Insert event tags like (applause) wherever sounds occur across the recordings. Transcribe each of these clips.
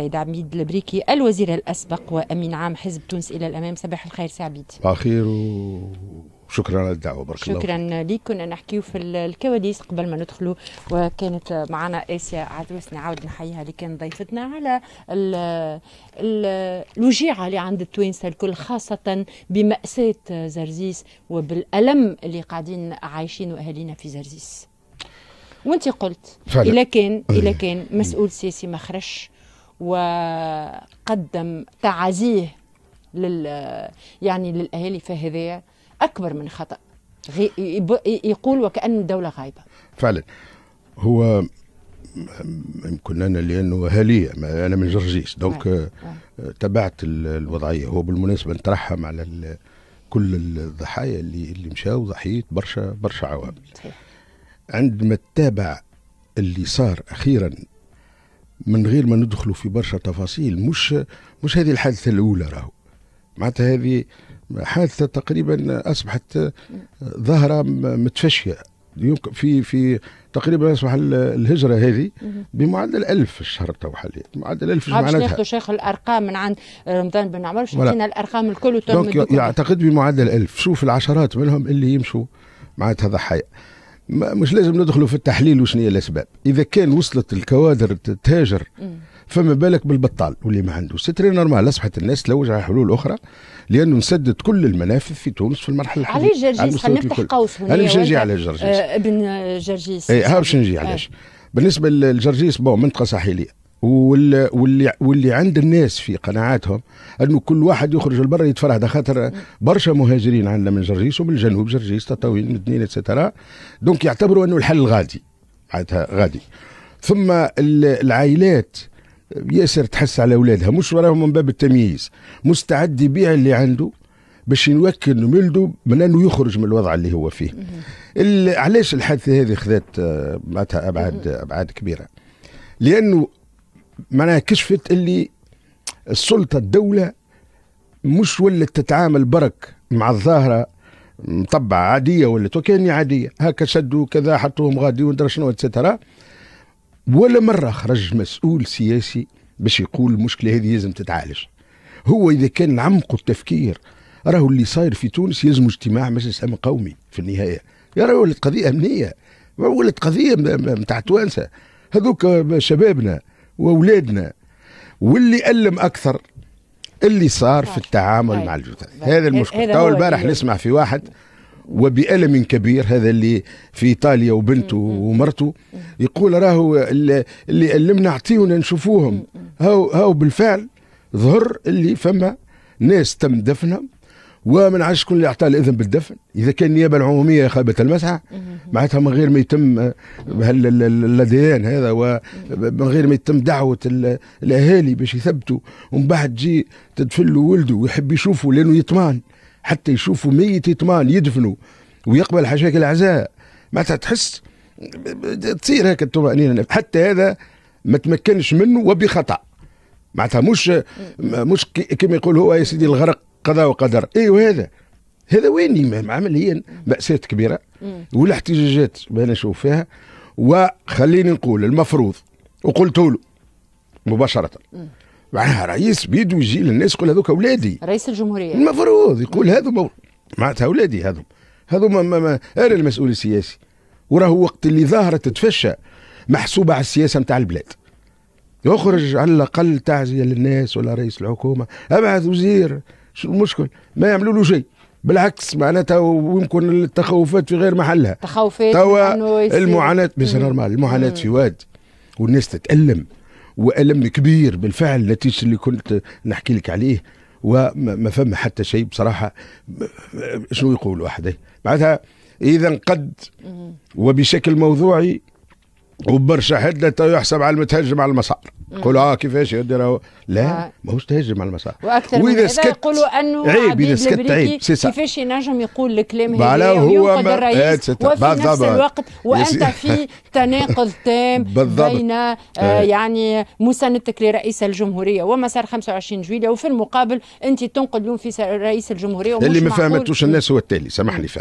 سيد عبيد البريكي الوزير الأسبق وأمين عام حزب تونس إلى الأمام صباح الخير سي عبيد بخير وشكرا على الدعوة بارك الله شكرا لك كنا نحكيو في الكواليس قبل ما ندخلوا وكانت معنا آسيا عدوس نعاود نحييها اللي كانت ضيفتنا على ال ال الوجيعة اللي عند التوانسة الكل خاصة بمأساة زرزيس وبالألم اللي قاعدين عايشينه أهالينا في زرزيس وانت قلت فعلا. اذا كان اذا كان مسؤول سياسي ما خرجش وقدم تعازيه لل يعني للاهالي فهذا اكبر من خطا يقول وكان الدوله غايبه فعلا هو يمكن انا لانه اهاليه انا من جرجيس نعم، دونك آه. تبعت الوضعيه هو بالمناسبه نترحم على كل الضحايا اللي اللي مشاو ضحيه برشا برشا عوامل عندما تتابع اللي صار اخيرا من غير ما ندخلوا في برشا تفاصيل مش مش هذه الحادثه الاولى راهو معناتها هذه حادثه تقريبا اصبحت ظاهره متفشيه في في تقريبا اصبح الهجره هذه بمعدل 1000 في الشهر تو حاليا معدل 1000 معناتها ناخذ شيخ الارقام من عند رمضان بن عمر باش نعطينا الارقام الكل دونك يعتقد بمعدل 1000 شوف العشرات منهم اللي يمشوا معناتها ضحايا مش لازم ندخلوا في التحليل وش هي الاسباب اذا كان وصلت الكوادر تهاجر فما بالك بالبطال واللي ما عنده ستري نورمال اصبحت الناس تلوج على حلول اخرى لانه نسدد كل المنافذ في تونس في المرحله الحاليه على جرجيس خلينا نفتح قوس هنا انا آه، إيه، باش نجي على جرجيس ابن جرجيس ها باش نجي علاش بالنسبه للجرجيس بون منطقه ساحليه واللي واللي, عند الناس في قناعاتهم انه كل واحد يخرج لبرا ده خاطر برشا مهاجرين عندنا من جرجيس ومن الجنوب جرجيس تطاوين مدنين اتسترا دونك يعتبروا انه الحل غادي معناتها غادي ثم العائلات ياسر تحس على اولادها مش وراهم من باب التمييز مستعد يبيع اللي عنده باش يوكل ولده من انه يخرج من الوضع اللي هو فيه علاش الحادثه هذه خذت معناتها ابعاد ابعاد كبيره لانه معناها كشفت اللي السلطه الدوله مش ولت تتعامل برك مع الظاهره مطبعة عادية ولا كأني عادية هكا شدوا كذا حطوهم غادي وندرى شنو اتسترا ولا مرة خرج مسؤول سياسي باش يقول المشكلة هذه لازم تتعالج هو إذا كان عمق التفكير راهو اللي صاير في تونس يلزم اجتماع مجلس أمن قومي في النهاية يا راهو ولت قضية أمنية ولت قضية نتاع توانسة هذوك شبابنا واولادنا واللي ألم أكثر اللي صار في طيب. التعامل طيب. مع الجثث طيب. هذا إيه، المشكل تو البارح إيه؟ نسمع في واحد وبألم كبير هذا اللي في إيطاليا وبنته ومرته يقول راهو اللي, اللي ألمنا أعطيونا نشوفوهم هاو, هاو بالفعل ظهر اللي فما ناس تم دفنهم ومن عادش شكون اللي اعطى الاذن بالدفن اذا كان النيابه العموميه خابت المسعى معناتها من غير ما يتم آه، الاديان هذا ومن غير ما يتم دعوه الاهالي باش يثبتوا ومن بعد تجي تدفن له ولده ويحب يشوفه لانه يطمان حتى يشوفه ميت يطمان يدفنوا ويقبل حشاك العزاء معناتها تحس تصير هكا الطمأنينة حتى هذا ما تمكنش منه وبخطأ معناتها مش مش كما يقول هو يا سيدي الغرق قضاء وقدر اي إيوه، وهذا هذا وين عمل هي مأساة كبيرة ولا احتجاجات نشوف فيها وخليني نقول المفروض وقلت له مباشرة معناها رئيس بيدو يجي للناس يقول هذوك أولادي رئيس الجمهورية المفروض يقول هذو معناتها أولادي هذو هذو ما ما ما أنا المسؤول السياسي وراه وقت اللي ظاهرة تتفشى محسوبة على السياسة نتاع البلاد يخرج على الأقل تعزية للناس ولا رئيس الحكومة أبعث وزير شو المشكل ما يعملوا له شيء بالعكس معناتها ويمكن التخوفات في غير محلها تخوفات توا المعاناه مش نورمال المعاناه في واد والناس تتالم والم كبير بالفعل نتيجه اللي كنت نحكي لك عليه وما فما حتى شيء بصراحه شنو يقول واحد معناتها اذا قد وبشكل موضوعي وبرشا حده يحسب على المتهجم على المسار يقولوا اه كيفاش يدي راهو لا آه. ماهوش تهجم على المسرح واكثر من هذا يقولوا انه عيب اذا سكت عيب كيفاش ينجم يقول الكلام هذا يعني هو الرئيس إيه، وفي نفس الوقت وانت في (laughs) تناقض تام بين آه إيه. يعني مساندتك لرئيس الجمهوريه ومسار 25 جويليا وفي المقابل انت تنقد اليوم في رئيس الجمهوريه اللي ما فهمتوش الناس هو التالي سامحني فيه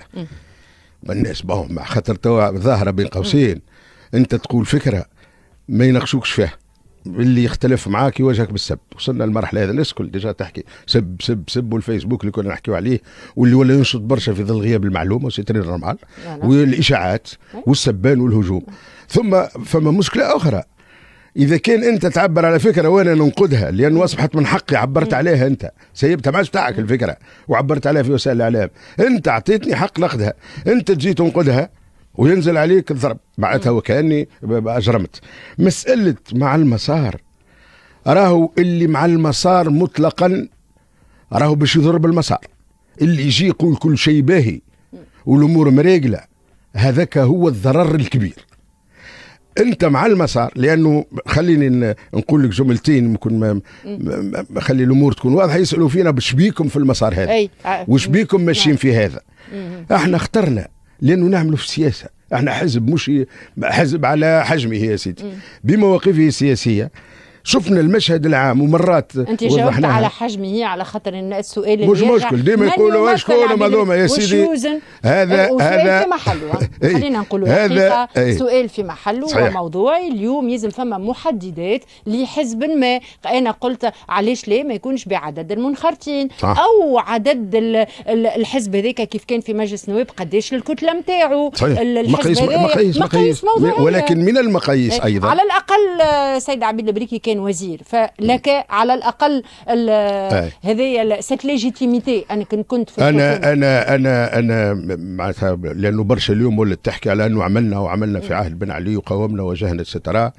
الناس بون خاطر توا ظاهره بين قوسين انت تقول فكره ما يناقشوكش فيها اللي يختلف معاك يواجهك بالسب وصلنا للمرحله هذه الناس الكل ديجا تحكي سب سب سب والفيسبوك اللي كنا نحكيو عليه واللي ولا ينشط برشا في ظل غياب المعلومه سي تري نورمال نعم. والاشاعات نعم. والسبان والهجوم ثم فما مشكله اخرى اذا كان انت تعبر على فكره وانا ننقدها لانه اصبحت من حقي عبرت عليها انت سيبتها ماش تاعك الفكره وعبرت عليها في وسائل الاعلام انت اعطيتني حق نقدها انت تجي تنقدها وينزل عليك الضرب معناتها وكاني اجرمت مساله مع المسار راهو اللي مع المسار مطلقا راهو باش يضرب المسار اللي يجي يقول كل شيء باهي والامور مريقله هذاك هو الضرر الكبير انت مع المسار لانه خليني نقول لك جملتين ممكن ما خلي الامور تكون واضحه يسالوا فينا بشبيكم بيكم في المسار هذا وش بيكم ماشيين نعم. في هذا احنا اخترنا لانه نعملوا في السياسه احنا حزب مش حزب على حجمه يا سيدي بمواقفه السياسيه شفنا المشهد العام ومرات انت جاوبت على حجمه على خاطر السؤال اللي مش مشكل ديما يقولوا شكون هذوما يا سيدي هذا هذا في محله (laughs) إيه. خلينا نقولوا هذا إيه. سؤال في محله وموضوعي اليوم يلزم فما محددات لحزب ما انا قلت علاش ليه ما يكونش بعدد المنخرطين او عدد الحزب هذاك كيف كان في مجلس النواب قداش الكتله نتاعو مقاييس مقاييس مقاييس ولكن من المقاييس إيه. ايضا على الاقل سيد عبيد البريكي كان كان وزير فلك على الاقل هذه سيت ليجيتيميتي انك كنت في انا انا انا انا معناتها لانه برشا اليوم ولا تحكي على انه عملنا وعملنا في عهد بن علي وقاومنا وواجهنا سترى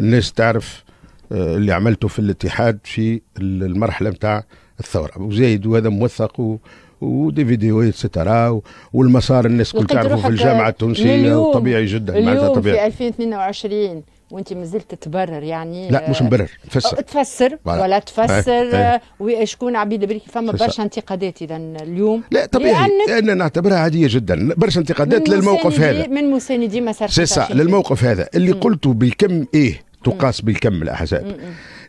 الناس تعرف آه، اللي عملته في الاتحاد في المرحله نتاع الثوره وزايد وهذا موثق و ودي فيديوهات سترا والمسار الناس كل تعرفوا في الجامعه التونسيه وطبيعي جدا معناتها طبيعي في 2022 وانت مازلت تبرر يعني لا مش آه، مبرر تفسر تفسر ولا تفسر إيه، إيه. آه، وشكون عبيد بريكي فما برشا انتقادات اذا اليوم لا طبيعي انا نعتبرها عاديه جدا برشا انتقادات للموقف هذا من مساندي مسار سي للموقف هذا اللي قلته بالكم ايه تقاس بالكم الاحزاب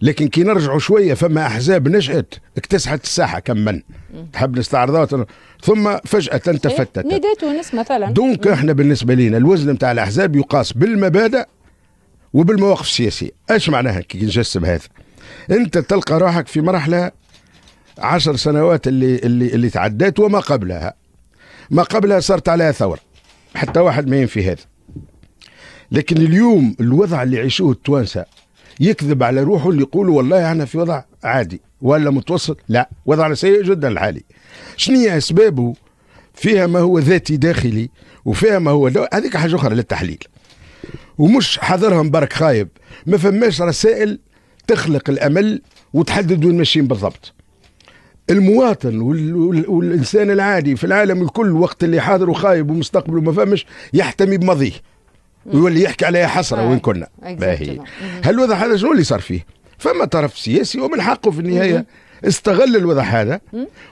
لكن كي نرجعوا شويه فما احزاب نشات اكتسحت الساحه كما تحب نستعرضها ثم فجاه إيه، تفتت نداء تونس مثلا دونك احنا بالنسبه لنا الوزن نتاع الاحزاب يقاس بالمبادئ وبالمواقف السياسية ايش معناها كي نجسم هذا انت تلقى روحك في مرحلة عشر سنوات اللي اللي اللي تعدات وما قبلها ما قبلها صارت عليها ثورة حتى واحد ما ينفي هذا لكن اليوم الوضع اللي يعيشوه التوانسة يكذب على روحه اللي يقولوا والله احنا في وضع عادي ولا متوسط لا وضعنا سيء جدا الحالي شنو اسبابه فيها ما هو ذاتي داخلي وفيها ما هو هذيك حاجه اخرى للتحليل ومش حاضرهم برك خايب ما فماش رسائل تخلق الامل وتحدد وين ماشيين بالضبط المواطن والانسان العادي في العالم الكل وقت اللي حاضر وخايب ومستقبله ما فهمش يحتمي بماضيه ويولي يحكي عليها حسره وين كنا باهي هل وضع هذا شنو اللي صار فيه فما طرف سياسي ومن حقه في النهايه استغل الوضع هذا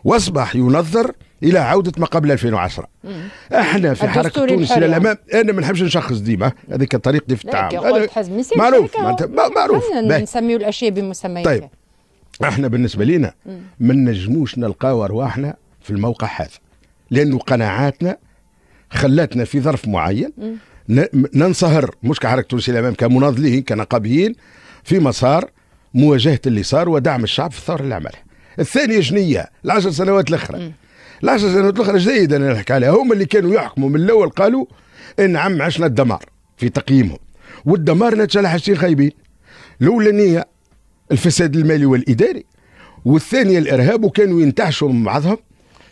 واصبح ينظر الى عوده ما قبل 2010 احنا في حركه تونس الى يعني. الامام انا إيه، ما نحبش نشخص ديما هذيك طريقتي في التعامل معروف معروف نسميو الاشياء بمسمياتها طيب احنا بالنسبه لينا ما نجموش نلقاو ارواحنا في الموقع هذا لانه قناعاتنا خلاتنا في ظرف معين ننصهر مش كحركه تونس الى الامام كمناضلين كنقابيين في مسار مواجهه اللي صار ودعم الشعب في الثوره اللي عملها الثانيه جنيه العشر سنوات الاخرى العشر سنوات الاخرى جيده اللي نحكي عليها هما اللي كانوا يحكموا من الاول قالوا ان عم عشنا الدمار في تقييمهم والدمار نتشال حاجتين خايبين الاولانيه الفساد المالي والاداري والثانيه الارهاب وكانوا ينتعشوا من بعضهم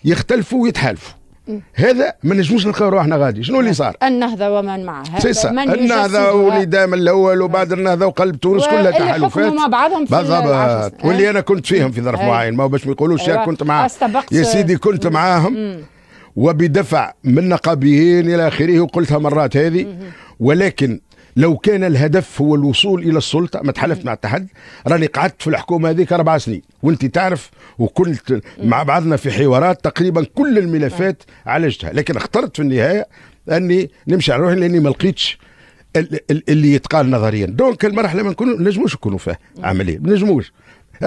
يختلفوا ويتحالفوا إيه. هذا ما نجموش نلقاو روحنا غادي شنو اللي صار النهضه ومن معها النهضه ولي من الاول وبعد النهضه وقلب تونس كلها تحالفات مع بعضهم بالضبط آه، واللي إيه. انا كنت فيهم في ظرف إيه. معين ما باش ما يقولوش يا كنت مع يا سيدي كنت معاهم وبدفع من نقابيين الى اخره وقلتها مرات هذه ولكن لو كان الهدف هو الوصول الى السلطه ما تحالفت مع التحد راني قعدت في الحكومه هذيك اربع سنين وانت تعرف وكل مع بعضنا في حوارات تقريبا كل الملفات عالجتها لكن اخترت في النهايه اني نمشي على روحي لاني ما لقيتش اللي يتقال نظريا دونك المرحله ما نجموش نكونوا فيها عمليا ما نجموش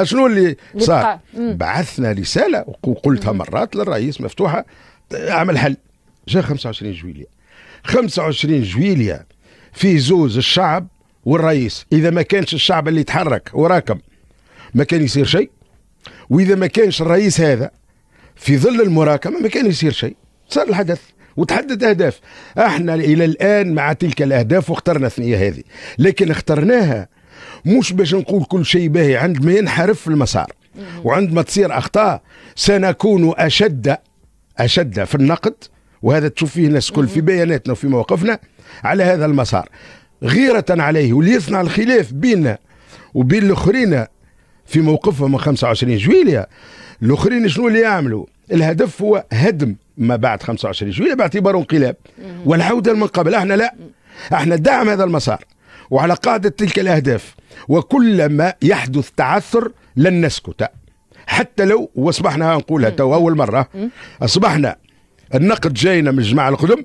شنو اللي صار بعثنا رساله وقلتها مرات للرئيس مفتوحه اعمل حل جاء 25 جويلية 25 جويلية في زوز الشعب والرئيس إذا ما كانش الشعب اللي يتحرك وراكم ما كان يصير شيء واذا ما كانش الرئيس هذا في ظل المراكمه ما كان يصير شيء صار الحدث وتحدد اهداف احنا الى الان مع تلك الاهداف واخترنا الثنيه هذه لكن اخترناها مش باش نقول كل شيء باهي عندما ينحرف في المسار وعندما تصير اخطاء سنكون اشد اشد في النقد وهذا تشوف فيه الناس كل في بياناتنا وفي مواقفنا على هذا المسار غيرة عليه وليصنع الخلاف بيننا وبين الاخرين في موقفهم من 25 جويليا الاخرين شنو اللي يعملوا الهدف هو هدم ما بعد 25 جويليا باعتباره انقلاب والعودة من قبل احنا لا احنا دعم هذا المسار وعلى قاعدة تلك الأهداف وكلما يحدث تعثر لن نسكت حتى لو واصبحنا نقولها تو أول مرة أصبحنا النقد جاينا من الجماعة القدم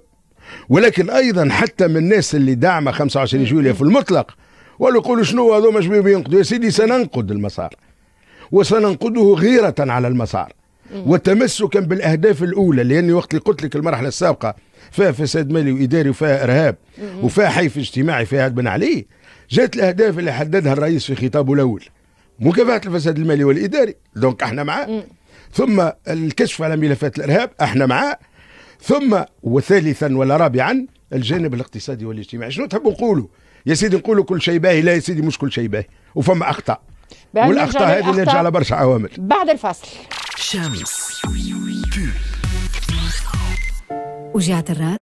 ولكن أيضا حتى من الناس اللي داعمة 25 جويليا في المطلق ولو يقولوا شنو هذوما مش بينقدوا يا سيدي سننقد المسار وسننقده غيرة على المسار وتمسكا بالاهداف الاولى لاني وقت اللي قلت لك المرحله السابقه فيها فساد مالي واداري وفيها ارهاب وفيها حيف اجتماعي فيها بن علي جات الاهداف اللي حددها الرئيس في خطابه الاول مكافحه الفساد المالي والاداري دونك احنا معاه ثم الكشف على ملفات الارهاب احنا معاه ثم وثالثا ولا رابعا الجانب الاقتصادي والاجتماعي شنو تحبوا نقولوا يا سيدي نقولوا كل شيء باهي لا يا سيدي مش كل شيء باهي وفما اخطاء والاخطاء هذه نرجع على برشا عوامل بعد الفصل شمس وجعت الراس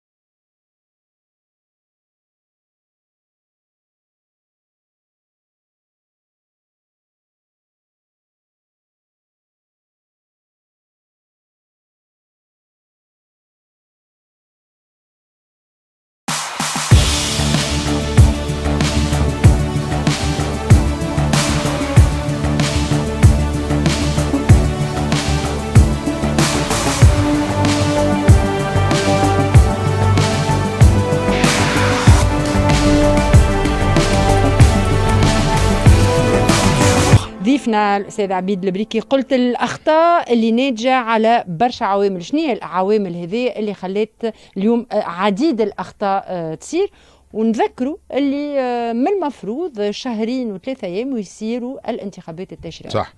ضيفنا الاستاذ عبيد البريكي قلت الاخطاء اللي ناتجه على برشا عوامل شنو هي العوامل هذه اللي خلات اليوم عديد الاخطاء تصير ونذكروا اللي من المفروض شهرين وثلاثة أيام ويصيروا الانتخابات التشريعية صح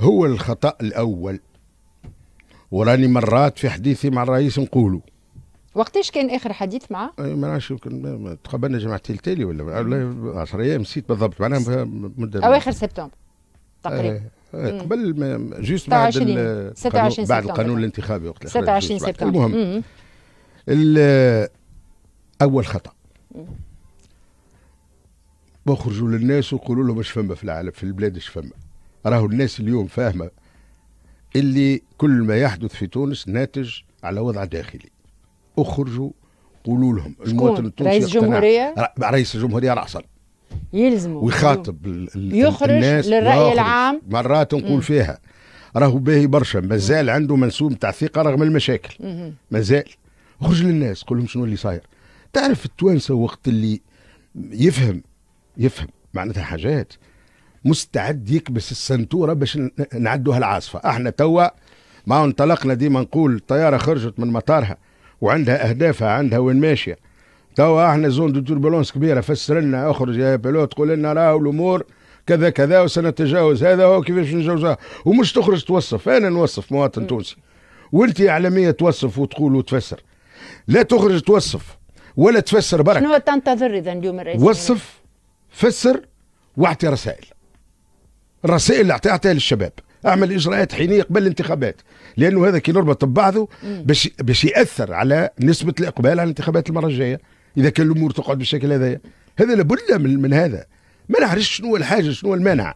هو الخطأ الأول وراني مرات في حديثي مع الرئيس نقوله وقتاش كان اخر حديث معاه؟ إيه، ما نعرفش يمكن تقابلنا جماعة التالي ولا 10 ايام نسيت بالضبط معناها مده اواخر سبتمبر تقريبا إيه، إيه، قبل جوست بعد 26 بعد القانون الانتخابي وقت 26 سبتمبر المهم اول خطا بخرجوا للناس ويقولوا لهم اش فما في العالم في البلاد اش فما راهو الناس اليوم فاهمه اللي كل ما يحدث في تونس ناتج على وضع داخلي اخرجوا قولوا لهم المواطن التونسي رئيس الجمهوريه رئيس الجمهوريه راسل يلزمه ويخاطب يخرج الناس للرأي ويخرج. العام مرات نقول فيها راهو باهي برشا مازال عنده منسوب تاع ثقه رغم المشاكل مازال اخرج للناس قول لهم شنو اللي صاير تعرف التوانسه وقت اللي يفهم يفهم معناتها حاجات مستعد يكبس السنتوره باش نعدوها العاصفه احنا توا ما انطلقنا ديما نقول الطياره خرجت من مطارها وعندها اهدافها عندها وين ماشيه توا احنا زون دو توربولونس كبيره فسر لنا اخرج يا بيلوت قول لنا راهو الامور كذا كذا وسنتجاوز هذا هو كيفاش نجاوزها ومش تخرج توصف انا نوصف مواطن تونسي وانت اعلاميه توصف وتقول وتفسر لا تخرج توصف ولا تفسر برك شنو تنتظر اذا اليوم الرئيس وصف فسر واعطي رسائل الرسائل اللي اعطيها للشباب اعمل اجراءات حينيه قبل الانتخابات لانه هذا كي نربط ببعضه باش باش ياثر على نسبه الاقبال على الانتخابات المره الجايه اذا كان الامور تقعد بالشكل هذا هذا لابد من, من هذا ما نعرفش شنو هو الحاجز شنو هو المانع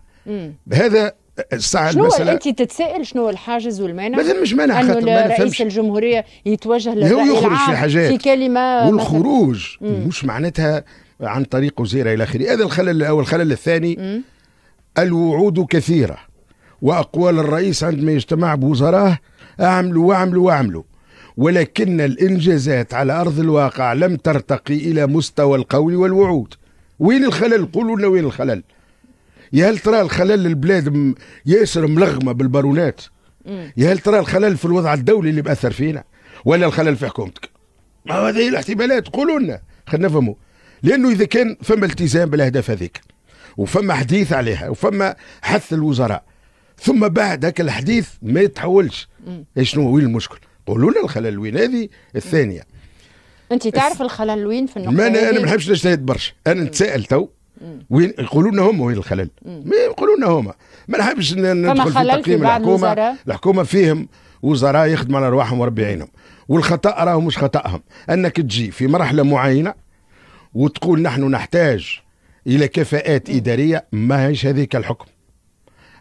هذا الساعه شنو المسألة انت تتسائل شنو الحاجز والمانع؟ ما مش مانع خاطر ما رئيس الجمهوريه يتوجه للرأي هو يخرج في حاجات في كلمه والخروج مش معناتها عن طريق وزير الى اخره هذا الخلل او الخلل الثاني مم. الوعود كثيره واقوال الرئيس عندما يجتمع بوزراه اعملوا واعملوا واعملوا ولكن الإنجازات على أرض الواقع لم ترتقي إلى مستوى القول والوعود وين الخلل قولوا لنا وين الخلل يا هل ترى الخلل البلاد ياسر ملغمة بالبارونات يا هل ترى الخلل في الوضع الدولي اللي بأثر فينا ولا الخلل في حكومتك ما هذه الاحتمالات قولوا لنا خلينا نفهموا لانه اذا كان فما التزام بالاهداف هذيك وفما حديث عليها وفما حث الوزراء ثم بعد هكا الحديث ما يتحولش شنو وين المشكل قولوا لنا الخلل وين هذه الثانيه انت تعرف الخلل وين في النقطه ما انا انا ما نحبش نجتهد برشا انا نتساءل تو وين يقولوا لنا هما وين الخلل يقولوا لنا هما ما نحبش ندخل في تقييم الحكومه الحكومه فيهم وزراء يخدموا على ارواحهم وربي يعينهم والخطا راهو مش خطاهم انك تجي في مرحله معينه وتقول نحن نحتاج الى كفاءات اداريه ما هيش هذيك الحكم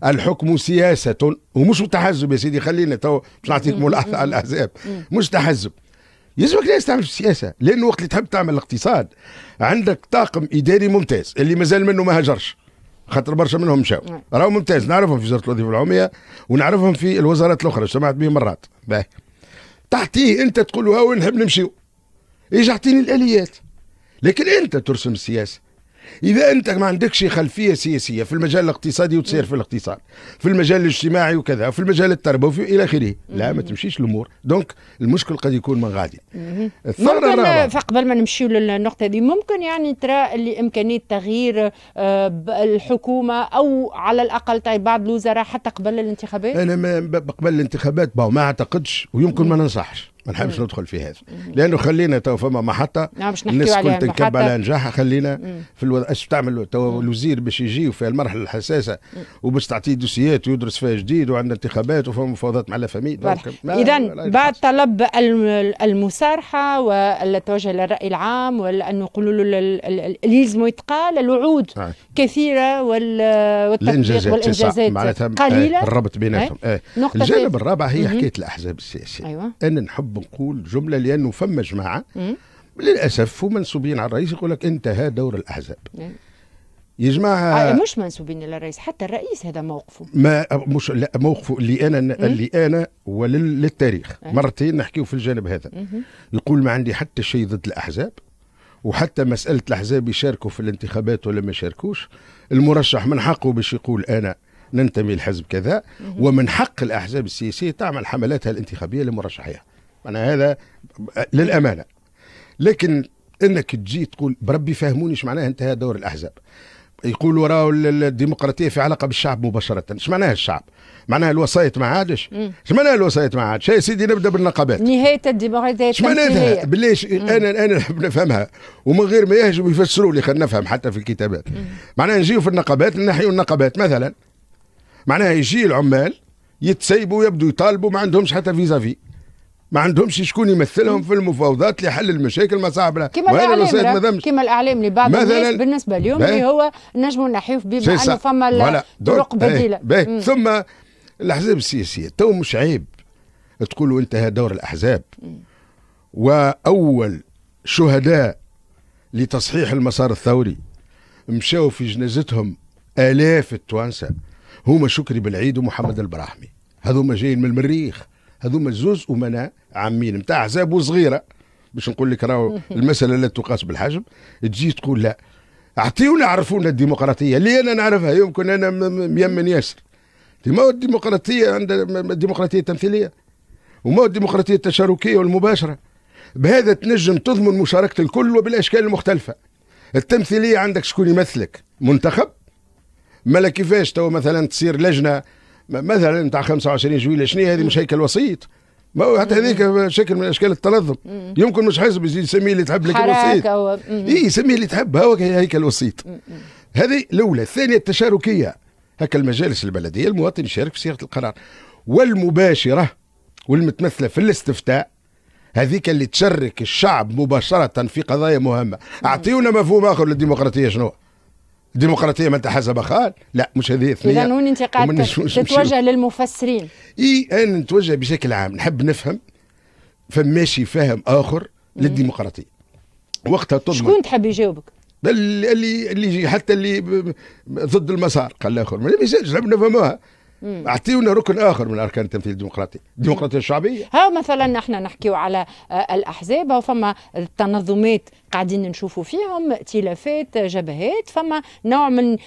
الحكم سياسة ومش تحزب يا سيدي خلينا تو باش نعطيك ملاحظة على الأحزاب مش تحزب يلزمك لا تعمل في السياسة لأنه وقت اللي تحب تعمل الاقتصاد عندك طاقم إداري ممتاز اللي مازال منه ما هجرش خاطر برشا منهم مشاو راهو ممتاز نعرفهم في وزاره الوظيفه العموميه ونعرفهم في الوزارات الاخرى اجتمعت بهم مرات باهي تعطيه انت تقول ها وين نحب نمشيو ايش اعطيني الاليات لكن انت ترسم السياسه اذا انت ما عندكش خلفيه سياسيه في المجال الاقتصادي وتصير في الاقتصاد في المجال الاجتماعي وكذا في المجال التربوي الى اخره لا ما تمشيش الامور دونك المشكل قد يكون من غادي الثوره ممكن آه، فقبل ما نمشيو للنقطه هذه ممكن يعني ترى اللي امكانيه تغيير آه، الحكومه او على الاقل طيب بعض الوزراء حتى قبل الانتخابات انا ما قبل الانتخابات ما اعتقدش ويمكن ما ننصحش ما نحبش ندخل في هذا لانه خلينا تو فما محطه نعم الناس كل تنكب على نجاحها خلينا في الوضع اش تعمل تو الوزير باش يجي وفي المرحله الحساسه وباش تعطيه دوسيات ويدرس فيها جديد وعندنا انتخابات وفما مفاوضات مع لا فامي اذا بعد طلب المسارحه والتوجه للراي العام وانه يقولوا له اللي يلزموا يتقال الوعود آه. كثيره والانجازات والانجازات معناتها آه، قليله الربط بيناتهم إيه؟ آه، الجانب الرابع هي حكايه الاحزاب السياسيه ايوه ان نحب بنقول جمله لانه فما جماعه للاسف ومنسوبين على الرئيس يقول لك انتهى دور الاحزاب نعم. يا جماعه آه، مش منسوبين للرئيس حتى الرئيس هذا موقفه ما مش لا موقفه اللي انا اللي انا وللتاريخ آه. مرتين نحكيه في الجانب هذا يقول ما عندي حتى شيء ضد الاحزاب وحتى مساله الاحزاب يشاركوا في الانتخابات ولا ما يشاركوش المرشح من حقه باش يقول انا ننتمي لحزب كذا ومن حق الاحزاب السياسيه تعمل حملاتها الانتخابيه لمرشحيها أنا هذا للأمانة لكن انك تجي تقول بربي فهموني ايش معناها انتهى دور الاحزاب يقولوا راهو الديمقراطيه في علاقه بالشعب مباشره ايش معناها الشعب معناها الوسائط ما عادش ايش معناها الوسائط ما عادش يا سيدي نبدا بالنقابات نهايه الديمقراطيه ايش معناها بليش انا انا نفهمها ومن غير ما يهجموا يفسروا لي خلينا نفهم حتى في الكتابات معناها نجيو في النقابات نحيو النقابات مثلا معناها يجي العمال يتسيبوا يبدوا يطالبوا ما عندهمش حتى فيزا في ما عندهمش شكون يمثلهم في المفاوضات لحل المشاكل ما صعب كما الاعلام كما الاعلام اللي بعض الناس بالنسبه اليوم اللي هو نجم نحيف بما انه فما طرق بديله ثم الاحزاب السياسيه تو مش عيب تقولوا انتهى دور الاحزاب واول شهداء لتصحيح المسار الثوري مشاو في جنازتهم الاف التوانسه هما شكري بالعيد ومحمد البراحمي هذوما جايين من المريخ هذوما زوز امناء عامين نتاع احزاب وصغيره باش نقول لك راهو (laughs) المساله لا تقاس بالحجم تجي تقول لا اعطيونا عرفونا الديمقراطيه اللي انا نعرفها يمكن انا ميمن ياسر ما هو الديمقراطيه عند الديمقراطيه التمثيليه وما هو الديمقراطيه التشاركيه والمباشره بهذا تنجم تضمن مشاركه الكل وبالاشكال المختلفه التمثيليه عندك شكون يمثلك منتخب ملا كيفاش تو مثلا تصير لجنه مثلا نتاع 25 جويلة شنو هذه مش هيكل وسيط ما هو حتى هذيك شكل من اشكال التنظم يمكن مش حزب يسميه اللي تحب لك الوسيط اي إيه، يسميه اللي تحب هو هيكل وسيط هذه الاولى الثانيه التشاركيه هكا المجالس البلديه المواطن يشارك في صياغه القرار والمباشره والمتمثله في الاستفتاء هذيك اللي تشرك الشعب مباشره في قضايا مهمه اعطيونا مفهوم اخر للديمقراطيه شنو ما انت تحزب خال لا مش هذه اثنين اذا وين انت قاعد تتوجه للمفسرين اي انا نتوجه بشكل عام نحب نفهم فماشي فهم اخر للديمقراطيه وقتها تضمن شكون تحب يجاوبك؟ اللي اللي حتى اللي ضد المسار قال الاخر ما نفهموها اعطيونا ركن اخر من اركان التمثيل الديمقراطي الديمقراطيه الشعبيه ها مثلا احنا نحكيو على آه، الاحزاب او فما التنظمات قاعدين نشوفوا فيهم ائتلافات جبهات فما نوع من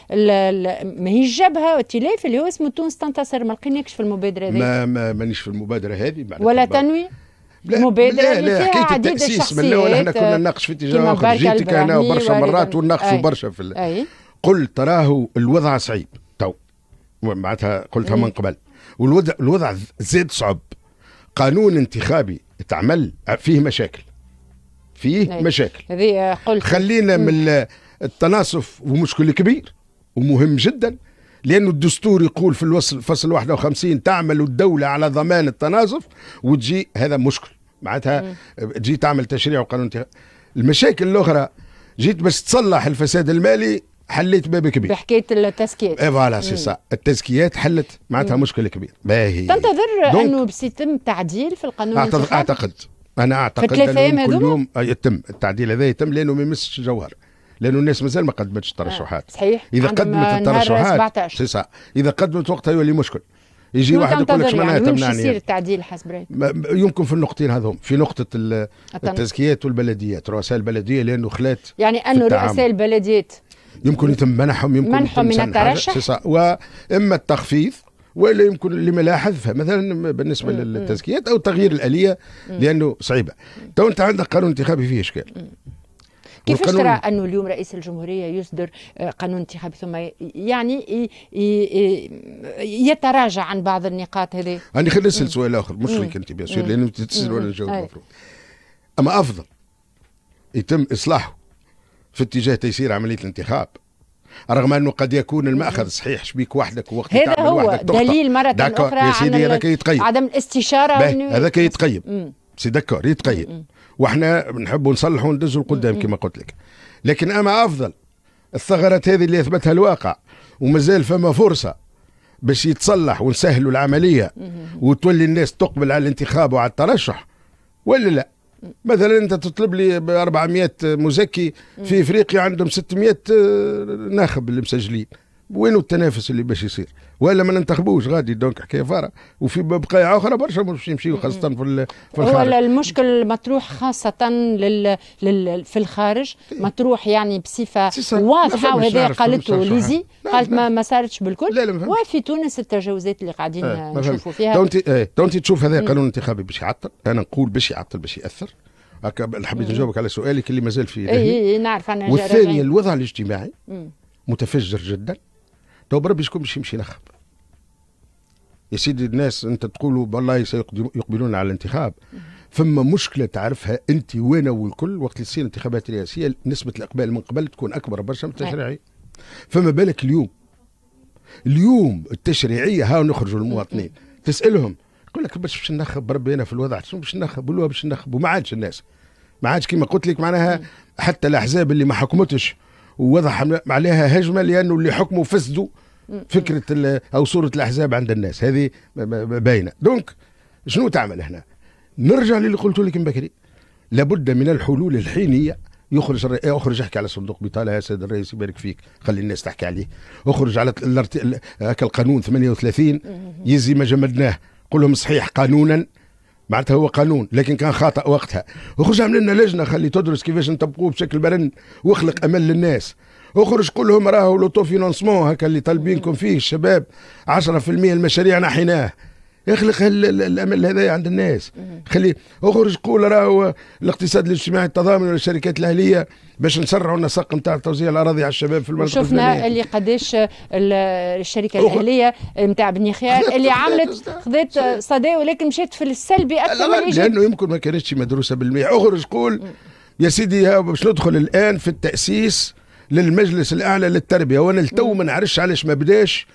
ماهيش جبهه ائتلاف اللي هو اسمه تونس تنتصر ما لقيناكش في المبادره هذه ما, ما مانيش في المبادره هذه ولا تنوي لا مبادره لا لا فيها حكايه التاسيس من الاول احنا كنا نناقش في اتجاه اخر جيتك هنا برشا مرات ونناقشوا برشا في قلت تراه الوضع صعيب معناتها قلتها إيه. من قبل والوضع الوضع زاد صعب قانون انتخابي تعمل آه، فيه مشاكل فيه نعم. مشاكل هذه قلت خلينا م. من التناصف ومشكل كبير ومهم جدا لأن الدستور يقول في الوصل فصل 51 تعمل الدولة على ضمان التناصف وتجي هذا مشكل معناتها تجي تعمل تشريع وقانون انتخابي المشاكل الأخرى جيت باش تصلح الفساد المالي حلت باب كبير بحكايه التزكيات اي فوالا سي سا التزكيات حلت معناتها مشكل كبير باهي تنتظر انه باش يتم تعديل في القانون اعتقد اعتقد انا اعتقد في ثلاث ايام هذوما يتم التعديل هذا يتم لانه ما يمسش الجوهر لانه الناس مازال ما قدمتش الترشحات آه، صحيح اذا قدمت الترشحات سي سا اذا قدمت وقتها يولي مشكل يجي واحد يقول لك شنو معناها تمنعني يعني يصير التعديل حسب رايك يمكن في النقطتين هذوم في نقطه التزكيات والبلديات رؤساء البلديه لانه خلات يعني انه رؤساء البلديات يمكن يتم منحهم يمكن منحهم من الترشح واما التخفيض ولا يمكن لما حذفها مثلا بالنسبه للتزكيات او تغيير الاليه لانه صعيبه تو انت عندك قانون انتخابي فيه اشكال كيف ترى انه اليوم رئيس الجمهوريه يصدر آه، قانون انتخابي ثم يعني يتراجع عن بعض النقاط هذه انا خلينا نسال سؤال اخر مش لك انت بس لانه تسال ولا نجاوب المفروض اما افضل يتم اصلاحه في اتجاه تيسير عمليه الانتخاب رغم انه قد يكون الماخذ صحيح شبيك وحدك وقت هذا تعمل هو وحدك دليل مره اخرى يا سيدي هذاك يتقيم عدم الاستشاره هذاك يتقيم سي دكور يتقيم وحنا نحبوا نصلحوا وندزوا لقدام كما قلت لك لكن اما افضل الثغرات هذه اللي اثبتها الواقع ومازال فما فرصه باش يتصلح ونسهلوا العمليه وتولي الناس تقبل على الانتخاب وعلى الترشح ولا لا؟ مثلا انت تطلب لي 400 مزكي في افريقيا عندهم 600 ناخب اللي مسجلين وين التنافس اللي باش يصير ولا ما ننتخبوش غادي دونك حكايه فارة وفي بقايع اخرى برشا باش يمشيو خاصه في في الخارج هو المشكل مطروح خاصه لل... لل... في الخارج مطروح يعني بصفه واضحه وهذا قالته ليزي قالت ما, ما صارتش بالكل لا لا وفي تونس التجاوزات اللي قاعدين آه نشوفوا فيها دونت ايه دونت تشوف هذا قانون انتخابي باش يعطل انا نقول باش يعطل باش ياثر هكا حبيت نجاوبك على سؤالك اللي مازال في اي إيه، إيه، نعرف انا والثانيه الوضع الاجتماعي متفجر جدا تو بربي شكون باش يمشي ينخب يا سيدي الناس انت تقولوا والله سيقبلون على الانتخاب فما مشكله تعرفها انت وانا والكل وقت اللي تصير انتخابات رئاسيه نسبه الاقبال من قبل تكون اكبر برشا من التشريعيه فما بالك اليوم اليوم التشريعيه ها نخرجوا المواطنين تسالهم يقول لك باش باش ننخب بربي انا في الوضع شنو باش ننخب باش ننخب وما عادش الناس ما عادش كيما قلت لك معناها حتى الاحزاب اللي ما حكمتش ووضع عليها هجمه لانه اللي حكموا فسدوا فكره او صوره الاحزاب عند الناس هذه باينه دونك شنو تعمل هنا نرجع للي قلت لك من بكري لابد من الحلول الحينيه يخرج الرئي... إيه، اخرج احكي على صندوق بطاله يا سيد الرئيس يبارك فيك خلي الناس تحكي عليه اخرج على الارت... القانون 38 يزي ما جمدناه قول لهم صحيح قانونا معناتها هو قانون لكن كان خاطئ وقتها وخرج عمل لنا لجنه خلي تدرس كيفاش نطبقوه بشكل برن واخلق امل للناس وخرج قول لهم راهو لوطو فينونسمون هكا اللي طالبينكم فيه الشباب 10% المشاريع نحيناه اخلق الامل هذا عند الناس خلي اخرج قول راهو الاقتصاد الاجتماعي التضامن والشركات الاهليه باش نسرعوا النسق نتاع توزيع الاراضي على الشباب في المنطقه شفنا اللي قداش الشركه الاهليه نتاع بني خيار (laughs) اللي عملت خذت صدى ولكن مشيت في السلبي اكثر من الايجابي لانه يمكن ما كانتش مدروسه بالمية اخرج قول يا سيدي باش ندخل الان في التاسيس للمجلس الاعلى للتربيه وانا التو ما نعرفش علاش ما بداش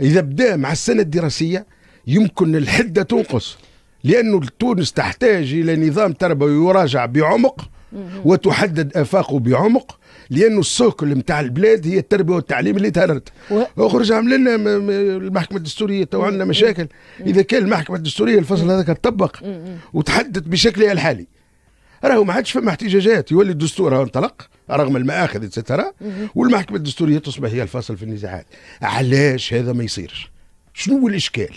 اذا بدا مع السنه الدراسيه يمكن الحده تنقص لانه تونس تحتاج الى نظام تربوي يراجع بعمق وتحدد افاقه بعمق لانه السوكل نتاع البلاد هي التربيه والتعليم اللي تهرت و... اخرج عمل لنا المحكمه الدستوريه تو عندنا مشاكل اذا كان المحكمه الدستوريه الفصل هذاك تطبق وتحدد بشكلها الحالي راهو ما عادش فما احتجاجات يولي الدستور انطلق رغم المآخذ اتسترا والمحكمه الدستوريه تصبح هي الفصل في النزاعات علاش هذا ما يصيرش شنو الاشكال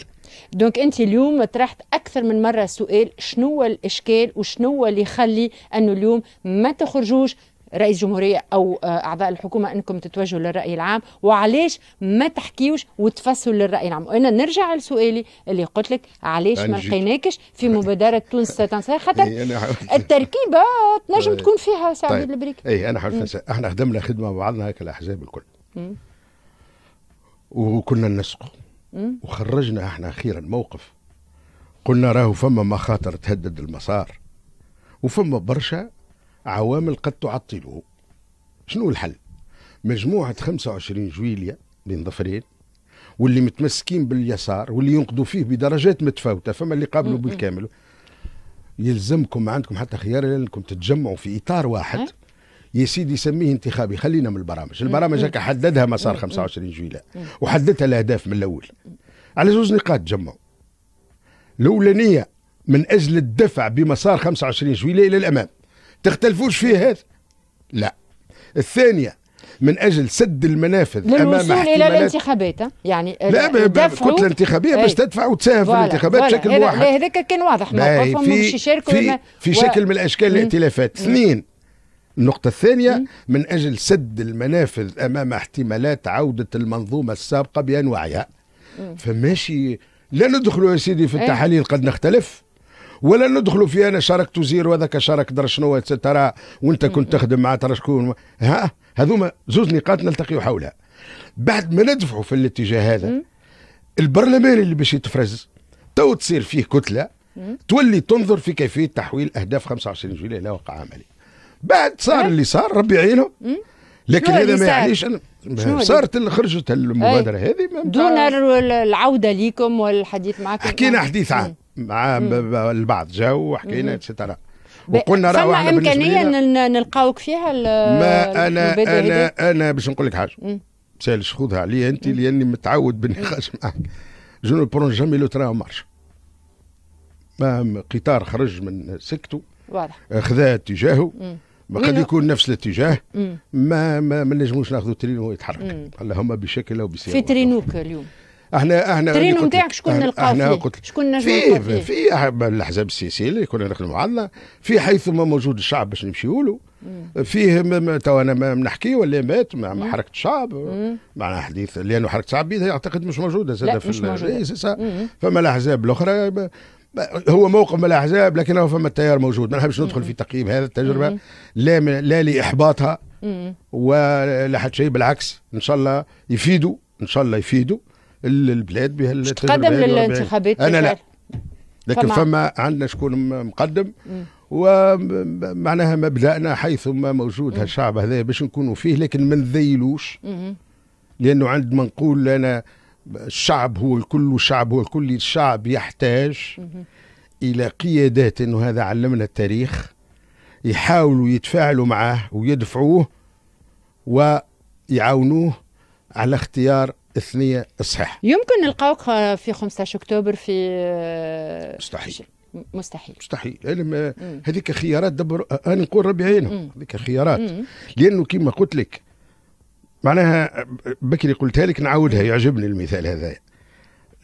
دونك انت اليوم طرحت اكثر من مره سؤال شنو الاشكال وشنو اللي يخلي انه اليوم ما تخرجوش رئيس جمهورية أو آه، أعضاء الحكومة أنكم تتوجهوا للرأي العام وعلاش ما تحكيوش وتفسروا للرأي العام وأنا نرجع لسؤالي اللي قلت لك علاش ما لقيناكش في مبادرة تونس تنصير خاطر إيه، التركيبة تنجم طيب. تكون فيها سعيد طيب. البريك أي أنا حابب احنا خدمنا خدمة مع بعضنا هكا الأحزاب الكل وكنا نسقوا وخرجنا احنا اخيرا موقف قلنا راهو فما مخاطر تهدد المسار وفما برشا عوامل قد تعطله شنو الحل مجموعة 25 جويلية بين ظفرين واللي متمسكين باليسار واللي ينقدوا فيه بدرجات متفاوتة فما اللي قابلوا بالكامل يلزمكم عندكم حتى خيار لأنكم تتجمعوا في إطار واحد يا سيدي سميه انتخابي خلينا من البرامج البرامج هكا حددها مسار 25 جويلة وحددها الأهداف من الأول على زوج نقاط جمعوا الأولانية من أجل الدفع بمسار 25 جويلة إلى الأمام تختلفوش فيها هذا لا الثانية من اجل سد المنافذ للوصول امام الى الانتخابات يعني لا الكتله الانتخابيه باش تدفع وتساهم في الانتخابات بشكل واحد هذاك كان واضح موقفهم في, في, في شكل من الاشكال الائتلافات اثنين النقطة الثانية من أجل سد المنافذ أمام احتمالات عودة المنظومة السابقة بأنواعها فماشي لا ندخلوا يا سيدي في إيه. التحاليل قد نختلف ولا ندخلوا في انا شاركت وزير وذاك شارك در شنو ترى وانت كنت تخدم مع ترى شكون ها هذوما زوز نقاط نلتقي حولها بعد ما ندفعوا في الاتجاه هذا البرلمان اللي باش يتفرز تو تصير فيه كتله تولي تنظر في كيفيه تحويل اهداف 25 جويليه الى وقع عملي بعد صار اللي صار ربي يعينهم لكن هذا ما يعنيش صارت خرجت المبادره هذه دون العوده ليكم والحديث معكم حكينا حديث عام مع البعض جاو وحكينا اتسترا وقلنا راهو احنا امكانيه نلقاوك فيها ما انا انا هدي. انا باش نقول لك حاجه سالش خذها عليا انت لاني متعود بالنقاش (laughs) معك جون برون جامي لو تراو مارش قطار خرج من سكته واضح خذا اتجاهه قد يكون نفس الاتجاه ما ما, ما نجموش ناخذوا ترينو يتحرك اللهم بشكل او بسياره في ترينوك اليوم احنا احنا ترينو نتاعك شكون نلقاو فيه؟ شكون نجم فيه في, في الاحزاب السياسيه اللي كنا نخدموا عندنا في حيث ما موجود الشعب باش نمشيو له فيه تو انا ما نحكي ولا مات مع حركه الشعب مع حديث لانه حركه الشعب اعتقد مش موجوده زاد في مش موجودة. إيه، فما الاحزاب الاخرى هو موقف من الاحزاب لكنه فما التيار موجود ما نحبش ندخل في تقييم هذه التجربه لا لا لاحباطها ولا حتى شيء بالعكس ان شاء الله يفيدوا ان شاء الله يفيدوا البلاد بهالتجربه تقدم للانتخابات انا لا لكن فما عندنا شكون مقدم ومعناها مبدأنا حيث ما موجود هالشعب هذا باش نكونوا فيه لكن ما نذيلوش لانه عند ما نقول انا الشعب هو الكل والشعب هو الكل الشعب يحتاج إلى قيادات أنه هذا علمنا التاريخ يحاولوا يتفاعلوا معه ويدفعوه ويعاونوه على اختيار الثنية الصحيح يمكن نلقاوك في 15 أكتوبر في مستحيل مستحيل مستحيل هذيك خيارات دبر آه، انا نقول ربي عينهم هذيك خيارات مم. لانه كما قلت لك معناها بكري قلتها لك نعاودها يعجبني المثال هذا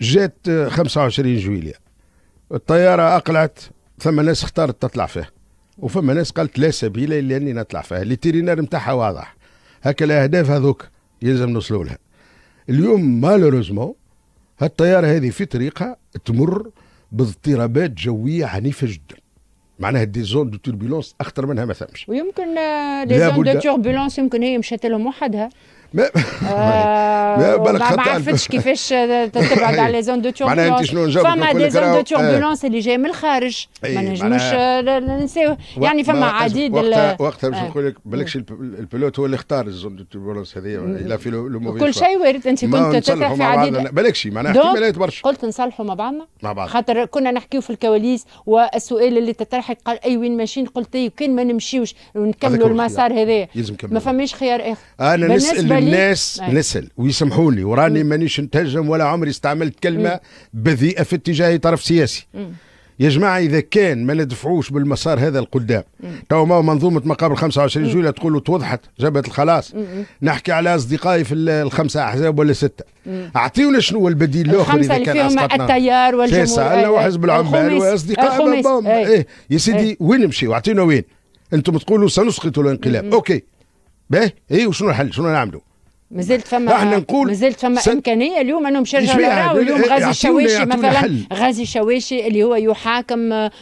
جات 25 جويليا الطيارة أقلعت ثم ناس اختارت تطلع فيها وفما ناس قالت لا سبيل إلا أني نطلع فيها التيرينار نتاعها واضح هكا الأهداف هذوك يلزم نوصلوا لها اليوم مالوروزمون هالطيارة هذه في طريقها تمر باضطرابات جوية عنيفة جدا معناها دي زون دو توربيلونس اخطر منها ما ثمش ويمكن دي زون دو توربيلونس يمكن هي مشات لهم وحدها ما ما بالك ما عرفتش كيفاش تبعد على لي زون دو توربولونس معناها انت شنو نجاوبك فما دي زون دو توربولونس اللي جايه من الخارج ما نجموش ننساو يعني فما عديد وقتها وقتها باش نقول لك بالكش البيلوت هو اللي اختار الزون دو توربولونس هذه لا في لو موفي كل شيء وارد انت كنت تطرح في عديد بالكش معناها احتمالات برشا قلت نصلحوا مع بعضنا مع بعض خاطر كنا نحكيو في الكواليس والسؤال اللي تطرحك قال اي وين ماشيين قلت اي وكان ما نمشيوش ونكملوا المسار هذا ما فماش خيار اخر انا نسال الناس أي. نعم. نسال ويسمحوا لي وراني مانيش نتهجم ولا عمري استعملت كلمه بذيئه في اتجاه طرف سياسي يا جماعه اذا كان ما ندفعوش بالمسار هذا القدام تو ما منظومه ما قبل 25 جويلة تقولوا توضحت جبهه الخلاص مم. نحكي على اصدقائي في الخمسه احزاب ولا سته اعطيونا شنو هو البديل الاخر اذا كان اسقطنا التيار والجمهور وحزب آه، آه، العمال واصدقاء آه، ايه يا سيدي وين نمشي اعطينا وين انتم تقولوا سنسقط الانقلاب اوكي باهي ايه وشنو الحل شنو نعملوا مازالت فما احنا نقول مازالت فما سن... امكانيه اليوم انهم شجروا اليوم إيه، إيه، غازي الشواشي مثلا حل. غازي الشواشي اللي هو يحاكم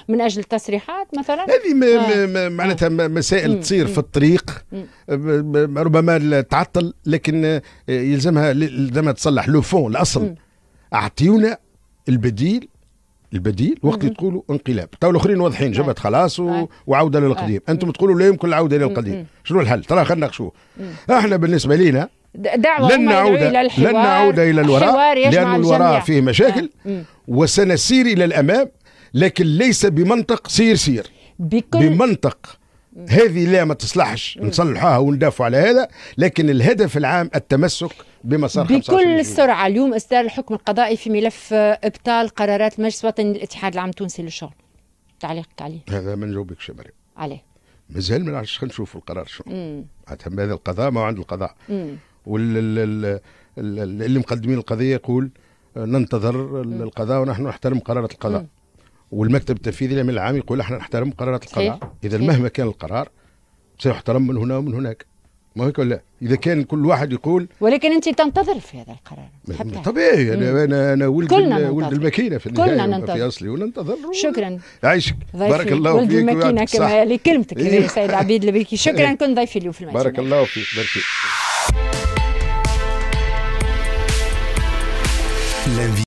من اجل التصريحات مثلا هذه ما آه. ما ما آه. معناتها مسائل تصير في الطريق آه، ربما تعطل لكن يلزمها لما تصلح لو فون الاصل اعطيونا البديل البديل وقت تقولوا انقلاب تو الاخرين واضحين جبت خلاص و... وعوده للقديم انتم تقولوا لا يمكن العوده للقديم شنو الحل ترى خلينا نقشوه احنا بالنسبه لينا دعوة لن نعود إلى الحوار لن نعود إلى الوراء لأن الوراء فيه نعم. مشاكل وسنسير إلى الأمام لكن ليس بمنطق سير سير بكل بمنطق هذه لا ما تصلحش نصلحها وندافع على هذا لكن الهدف العام التمسك بمسار بكل السرعة اليوم إصدار الحكم القضائي في ملف إبطال قرارات المجلس الوطني للاتحاد العام التونسي للشغل تعليقك عليه هذا ما نجاوبكش يا مريم عليه مازال ما نعرفش نشوف القرار شنو هذا القضاء ما عند القضاء مم. واللي مقدمين القضيه يقول ننتظر القضاء ونحن نحترم قرارات القضاء والمكتب التنفيذي الامين العام يقول احنا نحترم قرارات القضاء اذا مهما كان القرار سيحترم من هنا ومن هناك ما هيك ولا اذا كان كل واحد يقول ولكن انت تنتظر في هذا القرار طبيعي انا انا انا ولد كلنا ولد الماكينه في النهايه كلنا ننتظر في اصلي وننتظر شكرا عايشك بارك الله فيك ولد الماكينه كما لكلمتك إيه. سيد عبيد البريكي (laughs) شكرا كنت ضيفي اليوم في المجلس بارك الله فيك بارك فيك